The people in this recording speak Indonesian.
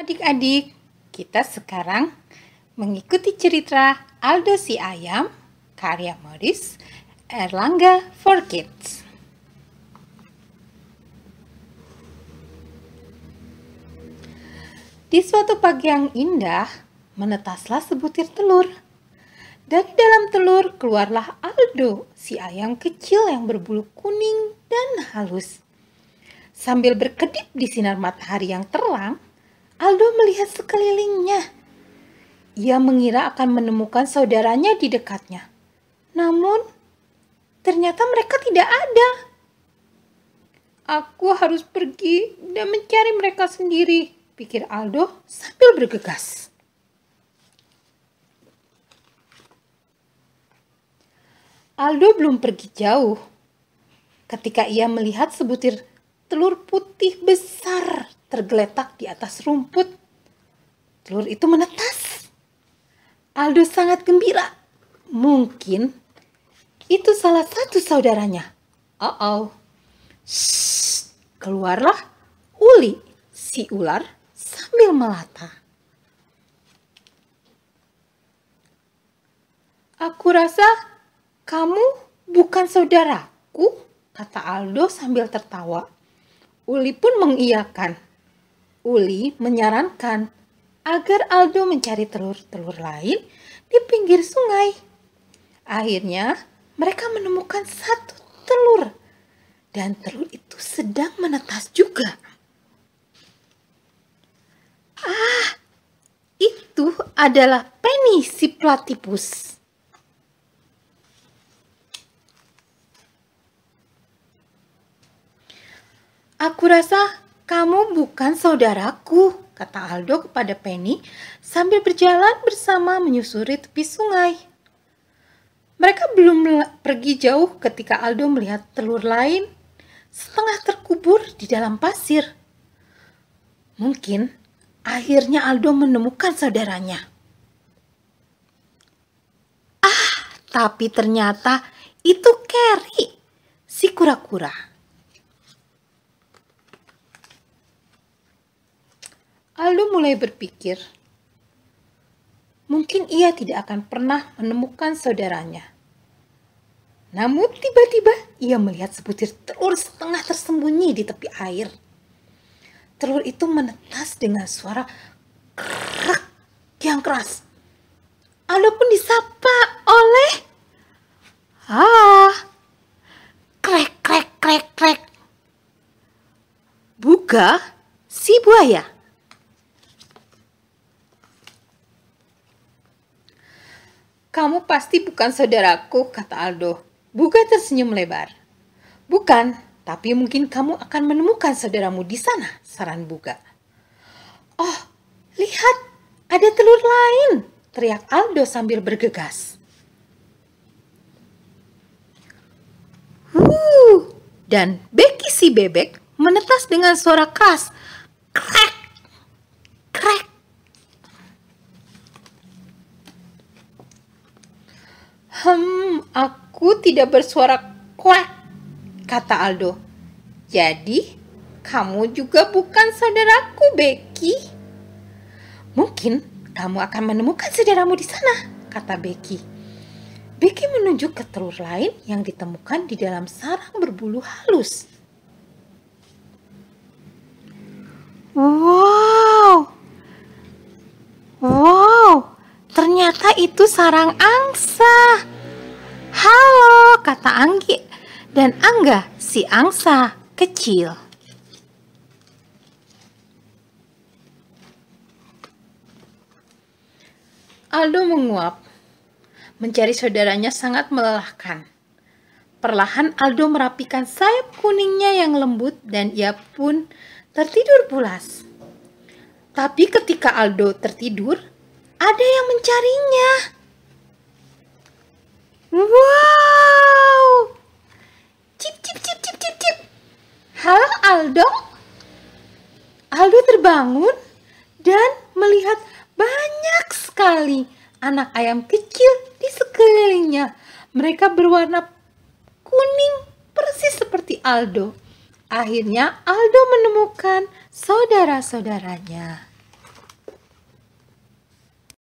Adik-adik, kita sekarang mengikuti cerita Aldo si Ayam karya Morris Erlangga for Kids. Di suatu pagi yang indah, menetaslah sebutir telur. Dari dalam telur keluarlah Aldo, si ayam kecil yang berbulu kuning dan halus. Sambil berkedip di sinar matahari yang terang, Aldo melihat sekelilingnya. Ia mengira akan menemukan saudaranya di dekatnya. Namun, ternyata mereka tidak ada. Aku harus pergi dan mencari mereka sendiri, pikir Aldo sambil bergegas. Aldo belum pergi jauh ketika ia melihat sebutir telur putih besar tergeletak di atas rumput. Telur itu menetas. Aldo sangat gembira. Mungkin itu salah satu saudaranya. Oh, oh. Shh, keluarlah Uli, si ular sambil melata. Aku rasa kamu bukan saudaraku, kata Aldo sambil tertawa. Uli pun mengiyakan. Uli menyarankan agar Aldo mencari telur-telur lain di pinggir sungai. Akhirnya, mereka menemukan satu telur, dan telur itu sedang menetas juga. Ah, itu adalah Penny si platipus. Aku rasa kamu bukan saudaraku, kata Aldo kepada Penny sambil berjalan bersama menyusuri tepi sungai. Mereka belum pergi jauh ketika Aldo melihat telur lain setengah terkubur di dalam pasir. Mungkin akhirnya Aldo menemukan saudaranya. Ah, tapi ternyata itu Carrie, si kura-kura. lalu mulai berpikir, mungkin ia tidak akan pernah menemukan saudaranya. Namun tiba-tiba ia melihat sebutir telur setengah tersembunyi di tepi air. Telur itu menetas dengan suara kerak yang keras. Alu pun disapa oleh Ah. Krek krek krek krek. Buka si buaya. Kamu pasti bukan saudaraku, kata Aldo. Buga tersenyum lebar. Bukan, tapi mungkin kamu akan menemukan saudaramu di sana, saran Buga. Oh, lihat, ada telur lain, teriak Aldo sambil bergegas. Huh, dan Becky si bebek menetas dengan suara keras. Krek! Hmm, aku tidak bersuara kuat, kata Aldo. Jadi, kamu juga bukan saudaraku, Becky. Mungkin kamu akan menemukan saudaramu di sana, kata Becky. Becky menunjuk ke telur lain yang ditemukan di dalam sarang berbulu halus. Wow, wow, ternyata itu sarang angsa kata Anggi dan Angga si angsa kecil. Aldo menguap. Mencari saudaranya sangat melelahkan. Perlahan Aldo merapikan sayap kuningnya yang lembut dan ia pun tertidur pulas. Tapi ketika Aldo tertidur, ada yang mencarinya. terbangun dan melihat banyak sekali anak ayam kecil di sekelilingnya. Mereka berwarna kuning persis seperti Aldo. Akhirnya Aldo menemukan saudara-saudaranya.